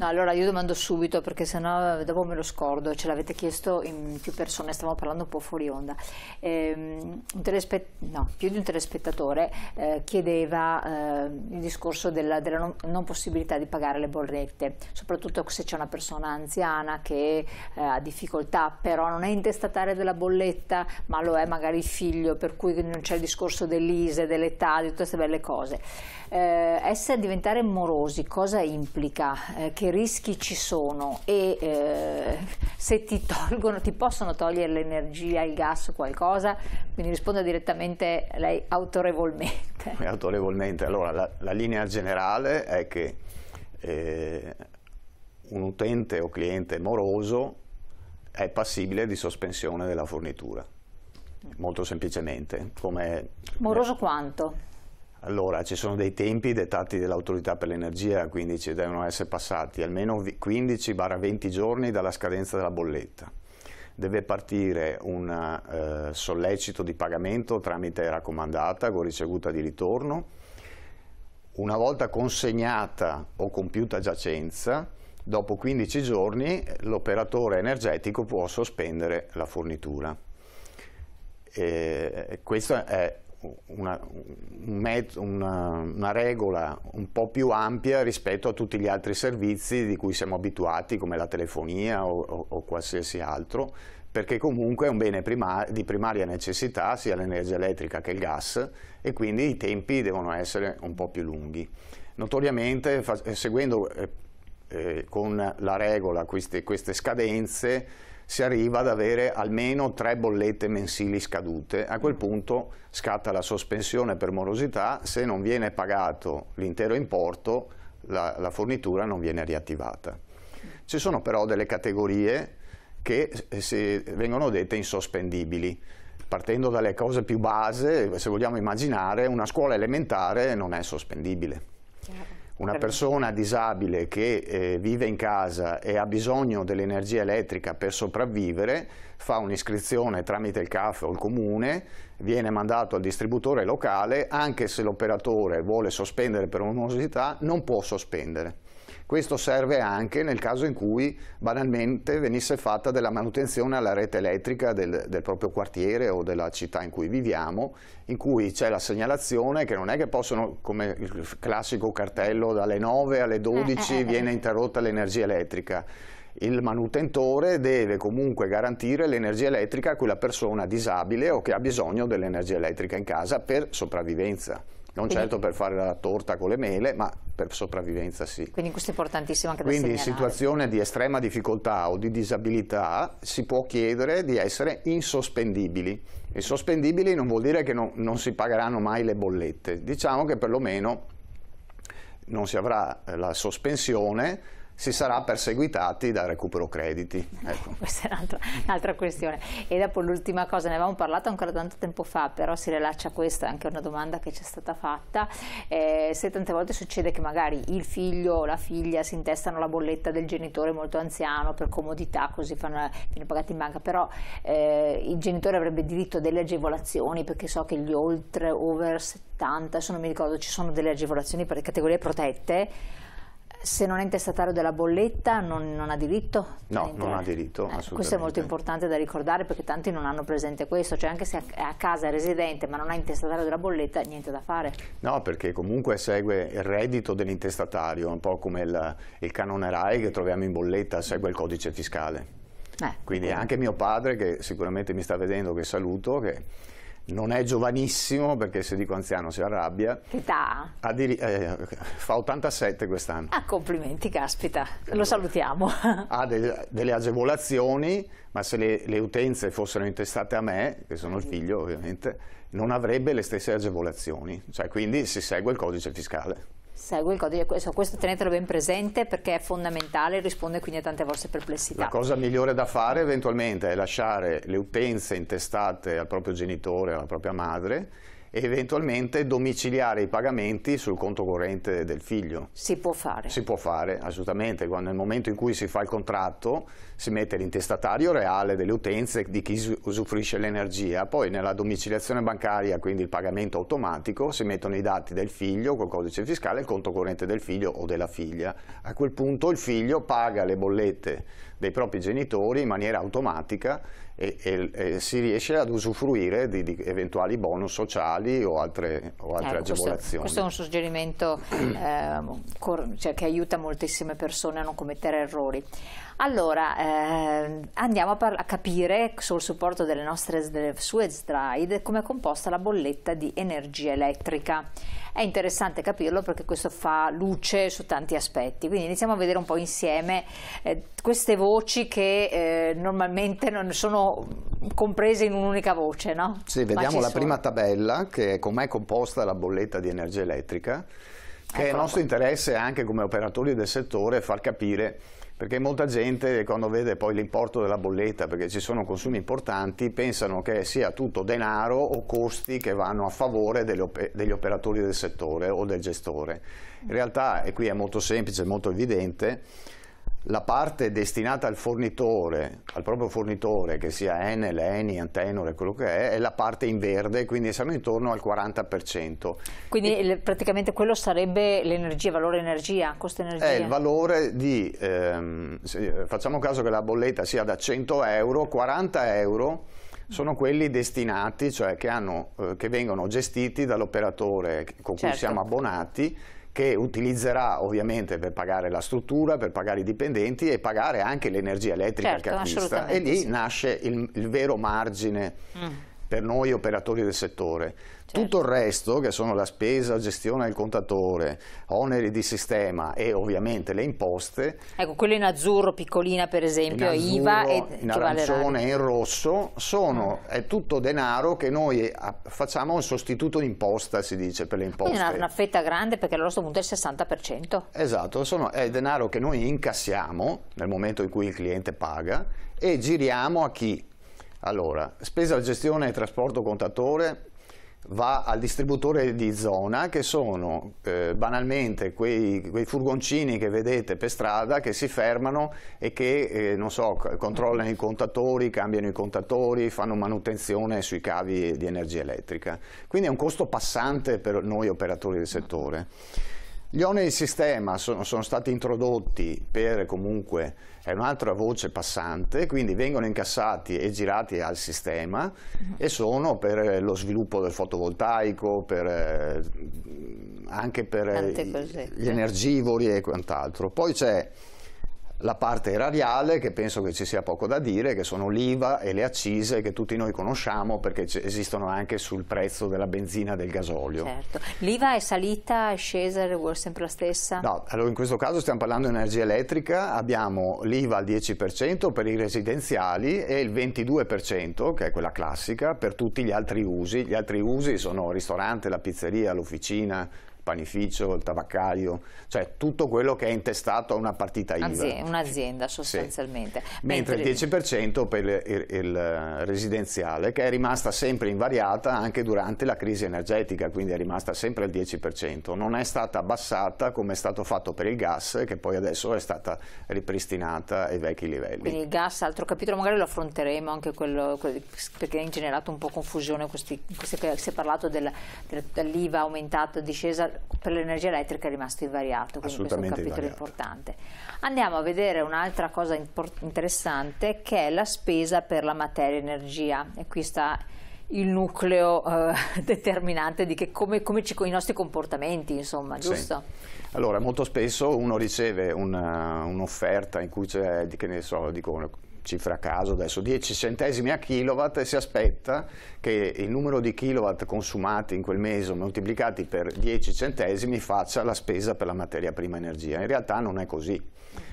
No, allora io domando subito perché sennò eh, dopo me lo scordo, ce l'avete chiesto in più persone, stiamo parlando un po' fuori onda. Ehm, no, più di un telespettatore eh, chiedeva eh, il discorso della, della non, non, possibilità di pagare le bollette, soprattutto se c'è una persona anziana che eh, ha difficoltà, però non è intestataria della bolletta, ma lo è magari il figlio, per cui non c'è il discorso dell'ISE, dell'età, di tutte queste belle cose. Eh, essere diventare morosi cosa implica? Eh, che che rischi ci sono e eh, se ti tolgono, ti possono togliere l'energia, il gas o qualcosa? Quindi risponda direttamente lei autorevolmente. Autorevolmente, allora la, la linea generale è che eh, un utente o cliente moroso è passibile di sospensione della fornitura, molto semplicemente. Come, moroso quanto? Allora, ci sono dei tempi dettati dall'autorità per l'energia, quindi ci devono essere passati almeno 15-20 giorni dalla scadenza della bolletta. Deve partire un eh, sollecito di pagamento tramite raccomandata con ricevuta di ritorno. Una volta consegnata o compiuta giacenza, dopo 15 giorni l'operatore energetico può sospendere la fornitura. Eh, e questo è una, un mezzo, una, una, regola un po' più ampia rispetto a tutti gli altri servizi di cui siamo abituati come la telefonia o, o, o qualsiasi altro perché comunque è un bene primar di primaria necessità sia l'energia elettrica che il gas e quindi i tempi devono essere un po' più lunghi. Notoriamente eh, seguendo eh, eh, con la regola queste, queste scadenze si arriva ad avere almeno tre bollette mensili scadute. A quel punto scatta la sospensione per morosità, se non viene pagato l'intero importo la, la fornitura non viene riattivata. Ci sono però delle categorie che eh, vengono dette insospendibili. Partendo dalle cose più base, se vogliamo immaginare, una scuola elementare non è sospendibile. Chiaro. Una certo. persona disabile che eh, vive in casa e ha bisogno dell'energia elettrica per sopravvivere fa un'iscrizione tramite il CAF o il comune, viene mandato al distributore locale, anche se l'operatore vuole sospendere per onerosità, non può sospendere. Questo serve anche nel caso in cui banalmente venisse fatta della manutenzione alla rete elettrica del, del proprio quartiere o della città in cui viviamo, in cui c'è la segnalazione che non è che possono, come il classico cartello, dalle 9 alle 12 eh, eh, eh, viene interrotta l'energia elettrica il manutentore deve comunque garantire l'energia elettrica a quella persona disabile o che ha bisogno dell'energia elettrica in casa per sopravvivenza non Quindi, certo per fare la torta con le mele, ma per sopravvivenza sì. Quindi questo è importantissimo anche Quindi da Quindi in situazione di estrema difficoltà o di disabilità si può chiedere di essere insospendibili. Insospendibili non vuol dire che no, non si pagheranno mai le bollette, diciamo che perlomeno non si avrà eh, la sospensione si sarà perseguitati dal recupero crediti. Ecco. Questa è un'altra, un questione. E dopo l'ultima cosa, ne avevamo parlato ancora tanto tempo fa, però si rilaccia questa, anche una domanda che ci è stata fatta, eh, se tante volte succede che magari il figlio o la figlia si intestano la bolletta del genitore molto anziano per comodità, così fanno, viene pagato in banca, però eh, il genitore avrebbe diritto a delle agevolazioni perché so che gli oltre, over 70, se non mi ricordo, ci sono delle agevolazioni per le categorie protette se non è intestatario della bolletta non, non ha diritto? No, non ha diritto, eh, Questo è molto importante da ricordare perché tanti non hanno presente questo, cioè anche se a casa è residente ma non ha intestatario della bolletta, niente da fare. No, perché comunque segue il reddito dell'intestatario, un po' come il, il canone RAI che troviamo in bolletta, segue il codice fiscale. Eh, Quindi anche mio padre, che sicuramente mi sta vedendo, che saluto, che non è giovanissimo perché se dico anziano si arrabbia. Che età? Eh, fa 87 quest'anno. Ah, complimenti, caspita, lo salutiamo. Ha de delle agevolazioni, ma se le, le, utenze fossero intestate a me, che sono il figlio ovviamente, non avrebbe le stesse agevolazioni, cioè quindi si segue il codice fiscale segue il codice questo, questo tenetelo ben presente perché è fondamentale e risponde quindi a tante vostre perplessità. La cosa migliore da fare eventualmente è lasciare le utenze intestate al proprio genitore, alla propria madre e eventualmente domiciliare i pagamenti sul conto corrente del figlio. Si può fare? Si può fare, assolutamente. Quando, nel momento in cui si fa il contratto si mette l'intestatario reale delle utenze di chi usufruisce l'energia, poi nella domiciliazione bancaria, quindi il pagamento automatico, si mettono i dati del figlio col codice fiscale e il conto corrente del figlio o della figlia. A quel punto il figlio paga le bollette dei propri genitori in maniera automatica e, e, e, si riesce ad usufruire di, di eventuali bonus sociali o altre, o altre eh, agevolazioni. Questo, questo, è un suggerimento eh, cioè che aiuta moltissime persone a non commettere errori. Allora, eh, andiamo a, a, capire sul supporto delle nostre delle sue slide come è composta la bolletta di energia elettrica. È interessante capirlo perché questo fa luce su tanti aspetti, quindi iniziamo a vedere un po' insieme eh, queste voci che eh, normalmente non sono comprese in un'unica voce. No? Sì, vediamo la sono. prima tabella che è com'è composta la bolletta di energia elettrica, che ecco è nostro interesse anche come operatori del settore far capire perché molta gente quando vede poi l'importo della bolletta, perché ci sono consumi importanti, pensano che sia tutto denaro o costi che vanno a favore degli operatori del settore o del gestore. In realtà, e qui è molto semplice, molto evidente, la parte destinata al fornitore, al proprio fornitore, che sia Enel, Eni, Antenor quello che è, è la parte in verde, quindi siamo intorno al 40%. Quindi e, praticamente quello sarebbe l'energia, valore energia, costo energia? È il valore di, ehm, eh, facciamo caso che la bolletta sia da 100 euro, 40 euro sono quelli destinati, cioè che, hanno, eh, che vengono gestiti dall'operatore con certo. cui siamo abbonati che utilizzerà ovviamente per pagare la struttura, per pagare i dipendenti e pagare anche l'energia elettrica certo, che acquista. E lì sì. nasce il, il, vero margine. Mm per noi operatori del settore. Certo. Tutto il resto, che sono la spesa, gestione del contatore, oneri di sistema e ovviamente le imposte. Ecco, quello in azzurro piccolina per esempio, azzurro, IVA e in arancione e in rosso, sono, mm. è tutto denaro che noi eh, facciamo un sostituto imposta, si dice, per le imposte. Quindi una, una fetta grande perché allo nostro punto è il 60%. Esatto, sono, è denaro che noi incassiamo nel momento in cui il cliente paga e giriamo a chi allora, spesa gestione e trasporto contatore va al distributore di zona che sono eh, banalmente quei, quei, furgoncini che vedete per strada che si fermano e che eh, non so, controllano i contatori, cambiano i contatori, fanno manutenzione sui cavi di energia elettrica. Quindi è un costo passante per noi operatori del settore. Gli oneri di sistema sono, sono, stati introdotti per comunque, è un'altra voce passante, quindi vengono incassati e girati al sistema e sono per eh, lo sviluppo del fotovoltaico, per, eh, anche per eh, gli energivori e quant'altro. Poi c'è la parte erariale, che penso che ci sia poco da dire, che sono l'IVA e le accise che tutti noi conosciamo perché esistono anche sul prezzo della benzina e del gasolio. Certo. L'IVA è salita, è scesa, è sempre la stessa? No, allora in questo caso stiamo parlando di energia elettrica, abbiamo l'IVA al 10% per i residenziali e il 22%, che è quella classica, per tutti gli altri usi. Gli altri usi sono il ristorante, la pizzeria, l'officina, panificio, il tabaccaio, cioè tutto quello che è intestato a una partita IVA. un'azienda sostanzialmente. Sì. Mentre, Mentre, il 10% per il, il, eh, residenziale che è rimasta sempre invariata anche durante la crisi energetica, quindi è rimasta sempre al 10%, non è stata abbassata come è stato fatto per il gas che poi adesso è stata ripristinata ai vecchi livelli. Quindi il gas, altro capitolo, magari lo affronteremo anche quello, perché ha generato un po' confusione, questi, questi, si è parlato dell'IVA aumentata, discesa, per, l'energia elettrica è rimasto invariato, quindi questo è un capitolo invariato. importante. Andiamo a vedere un'altra cosa interessante che è la spesa per la materia energia e qui sta il nucleo eh, determinante di come, come ci, i nostri comportamenti, insomma, giusto? Sì. Allora, molto spesso uno riceve eh, un'offerta in cui c'è, che ne so, dico, cifra a caso adesso, 10 centesimi a kilowatt e si aspetta che il numero di kilowatt consumati in quel mese moltiplicati per 10 centesimi faccia la spesa per la materia prima energia. In realtà non è così,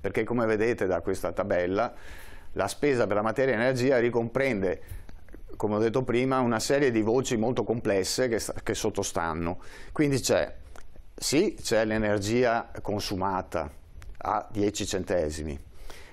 perché come vedete da questa tabella la spesa per la materia energia ricomprende come ho detto prima, una serie di voci molto complesse che, che sottostanno. Quindi c'è, sì, c'è l'energia consumata a 10 centesimi,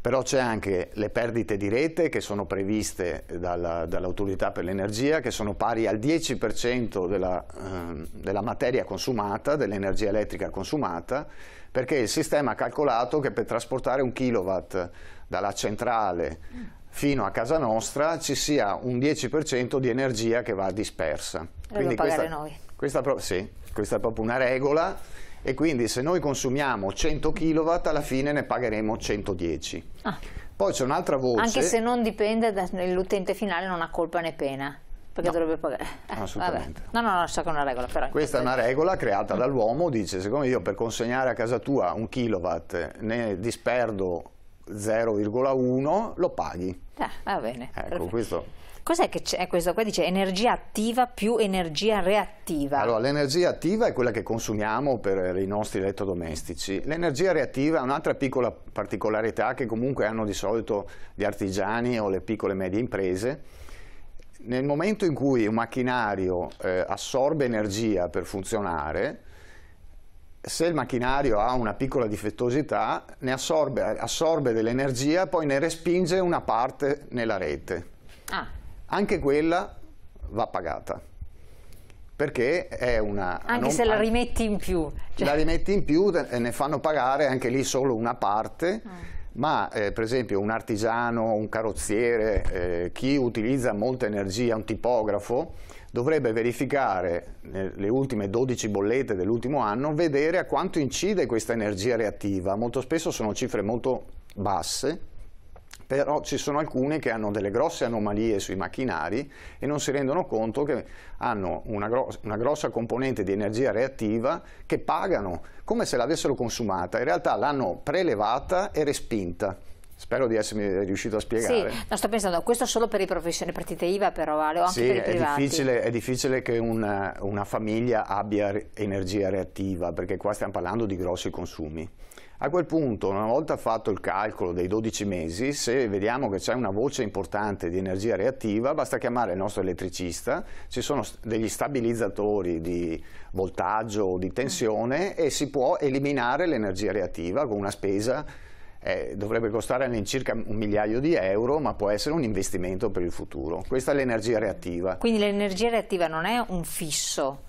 però c'è anche le perdite di rete che sono previste dalla, dall'autorità per l'energia che sono pari al 10% della, eh, della materia consumata, dell'energia elettrica consumata perché il sistema ha calcolato che per trasportare un kilowatt dalla centrale fino a casa nostra ci sia un 10% di energia che va dispersa. Quindi questa, noi. Questa, sì, questa è proprio una regola e quindi se noi consumiamo 100 kW alla fine ne pagheremo 110. Ah. Poi c'è un'altra voce... Anche se non dipende dall'utente finale non ha colpa né pena perché no, dovrebbe pagare. Eh, assolutamente. Vabbè. No, no, no, so è una regola. Però Questa è una regola creata dall'uomo, dice, siccome io per consegnare a casa tua un kilowatt ne disperdo 0,1, lo paghi. Ah, va bene. Ecco, questo... Cos'è che c'è questo qua? Dice energia attiva più energia reattiva. Allora, l'energia attiva è quella che consumiamo per eh, i nostri elettrodomestici. L'energia reattiva è un'altra piccola particolarità che comunque hanno di solito gli artigiani o le piccole e medie imprese. Nel momento in cui un macchinario eh, assorbe energia per funzionare, se il macchinario ha una piccola difettosità, ne assorbe, assorbe dell'energia, poi ne respinge una parte nella rete. Ah. Anche quella va pagata. Perché è una... Anche non, se la rimetti in più. Cioè. La rimetti in più, eh, ne fanno pagare anche lì solo una parte, ah. ma eh, per esempio un artigiano, un carrozziere, eh, chi utilizza molta energia, un tipografo, dovrebbe verificare le ultime 12 bollette dell'ultimo anno, vedere a quanto incide questa energia reattiva. Molto spesso sono cifre molto basse, però ci sono alcune che hanno delle grosse anomalie sui macchinari e non si rendono conto che hanno una, gro una grossa componente di energia reattiva che pagano come se l'avessero consumata, in realtà l'hanno prelevata e respinta. Spero di essermi riuscito a spiegare. Sì, no, sto pensando, questo solo per i professioni partite IVA però vale, o anche sì, per i privati. È difficile, è difficile che una, una famiglia abbia energia reattiva, perché qua stiamo parlando di grossi consumi. A quel punto, una volta fatto il calcolo dei 12 mesi, se vediamo che c'è una voce importante di energia reattiva, basta chiamare il nostro elettricista, ci sono degli stabilizzatori di voltaggio o di tensione e si può eliminare l'energia reattiva con una spesa eh, dovrebbe costare all'incirca un migliaio di euro, ma può essere un investimento per il futuro. Questa è l'energia reattiva. Quindi l'energia reattiva non è un fisso?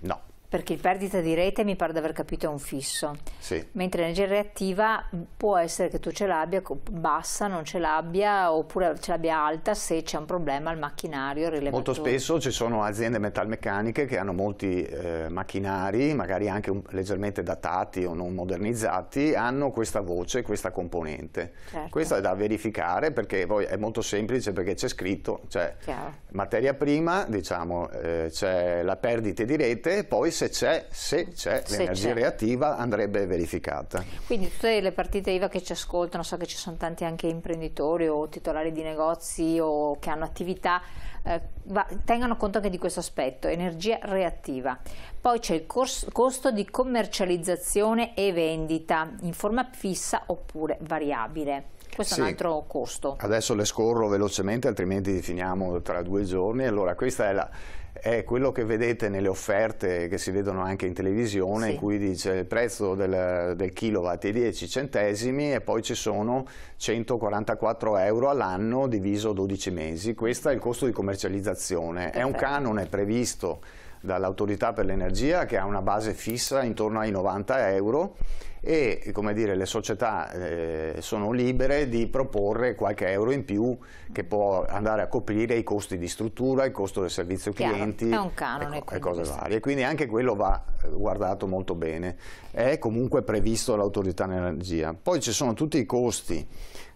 No perché il perdita di rete mi pare di aver capito è un fisso, sì. mentre l'energia reattiva mm, può essere che tu ce l'abbia bassa, non ce l'abbia oppure ce l'abbia alta se c'è un problema al macchinario Molto spesso ci sono aziende metalmeccaniche che hanno molti eh, macchinari, magari anche un, leggermente datati o non modernizzati, hanno questa voce, questa componente. Certo. Questa è da verificare perché poi è molto semplice perché c'è scritto, cioè Chiaro. materia prima, diciamo, eh, c'è la perdita di rete, poi se se c'è, l'energia reattiva andrebbe verificata. Quindi tutte le partite IVA che ci ascoltano, so che ci sono tanti anche imprenditori o titolari di negozi o che hanno attività, eh, va, tengano conto anche di questo aspetto, energia reattiva. Poi c'è il costo di commercializzazione e vendita in forma fissa oppure variabile. Questo sì. è un altro costo. Adesso le scorro velocemente, altrimenti finiamo tra due giorni. Allora, questa è la è quello che vedete nelle offerte che si vedono anche in televisione sì. in cui dice il prezzo del, del kilowatt è 10 centesimi e poi ci sono 144 euro all'anno diviso 12 mesi questo è il costo di commercializzazione Perfetto. è un canone previsto dall'autorità per l'energia che ha una base fissa intorno ai 90 euro e come dire, le società eh, sono libere di proporre qualche euro in più che può andare a coprire i costi di struttura, il costo del servizio Chiaro, clienti canone, e, co e, cose varie. Quindi anche quello va eh, guardato molto bene. È comunque previsto dall'autorità energia. Poi ci sono tutti i costi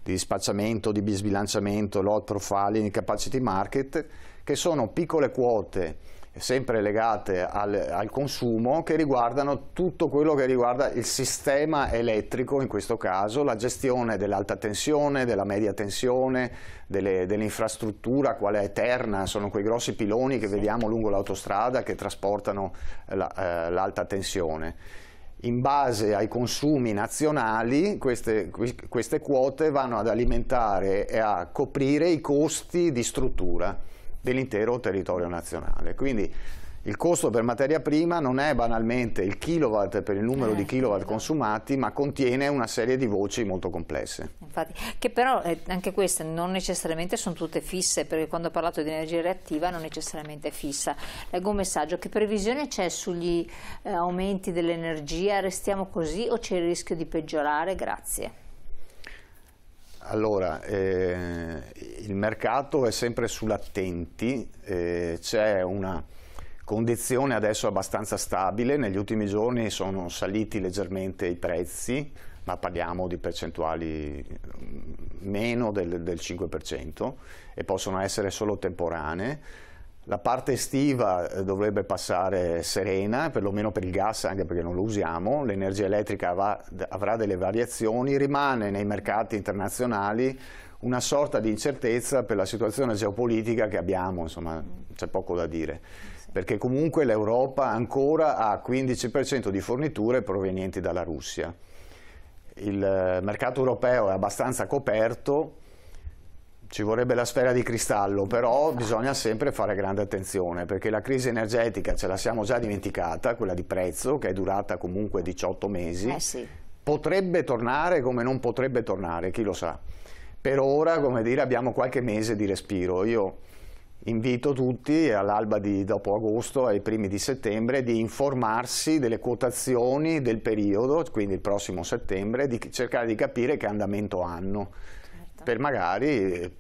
di spacciamento, di bisbilanciamento, lot profiling, capacity market, che sono piccole quote sempre legate al, al, consumo che riguardano tutto quello che riguarda il sistema elettrico, in questo caso la gestione dell'alta tensione, della media tensione, dell'infrastruttura, dell quale è eterna, sono quei grossi piloni che sì. vediamo lungo l'autostrada che trasportano l'alta la, eh, tensione in base ai consumi nazionali queste, queste, quote vanno ad alimentare e a coprire i costi di struttura dell'intero territorio nazionale. Quindi il costo per materia prima non è banalmente il kilowatt per il numero eh, di kilowatt certo. consumati, ma contiene una serie di voci molto complesse. Infatti, che però eh, anche queste non necessariamente sono tutte fisse, perché quando ho parlato di energia reattiva non necessariamente è fissa. Leggo un messaggio, che previsione c'è sugli eh, aumenti dell'energia? Restiamo così o c'è il rischio di peggiorare? Grazie. Allora, eh, il mercato è sempre sull'attenti, eh, c'è una condizione adesso abbastanza stabile, negli ultimi giorni sono saliti leggermente i prezzi, ma parliamo di percentuali mm, meno del, del 5% e possono essere solo temporanee la parte estiva eh, dovrebbe passare serena, perlomeno per il gas, anche perché non lo usiamo. L'energia elettrica va, avrà delle variazioni, rimane nei mercati internazionali una sorta di incertezza per la situazione geopolitica che abbiamo, insomma c'è poco da dire, perché comunque l'Europa ancora ha 15% di forniture provenienti dalla Russia. Il eh, mercato europeo è abbastanza coperto, ci vorrebbe la sfera di cristallo, però bisogna sempre fare grande attenzione perché la crisi energetica ce la siamo già dimenticata, quella di prezzo che è durata comunque 18 mesi, eh sì. potrebbe tornare come non potrebbe tornare, chi lo sa. Per ora, come dire, abbiamo qualche mese di respiro. Io invito tutti all'alba di dopo agosto, ai primi di settembre, di informarsi delle quotazioni del periodo, quindi il prossimo settembre, di cercare di capire che andamento hanno per magari eh,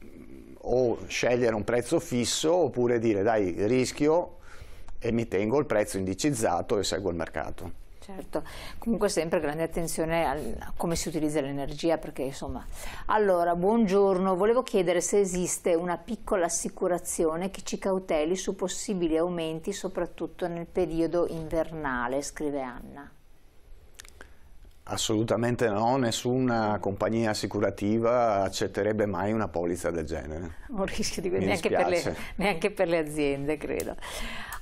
o scegliere un prezzo fisso oppure dire dai rischio e mi tengo il prezzo indicizzato e seguo il mercato. Certo, comunque sempre grande attenzione a come si utilizza l'energia perché insomma... Allora, buongiorno, volevo chiedere se esiste una piccola assicurazione che ci cauteli su possibili aumenti soprattutto nel periodo invernale, scrive Anna. Assolutamente no, nessuna compagnia assicurativa accetterebbe mai una polizza del genere. Un rischio di questo, neanche per, le, neanche per le aziende, credo.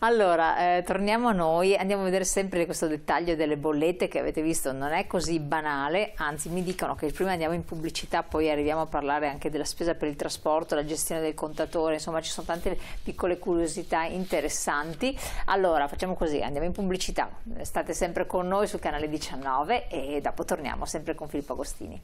Allora, eh, torniamo a noi, andiamo a vedere sempre questo dettaglio delle bollette che avete visto, non è così banale, anzi mi dicono che prima andiamo in pubblicità, poi arriviamo a parlare anche della spesa per il trasporto, la gestione del contatore, insomma ci sono tante piccole curiosità interessanti. Allora, facciamo così, andiamo in pubblicità, state sempre con noi sul canale 19 e e dopo torniamo sempre con Filippo Agostini.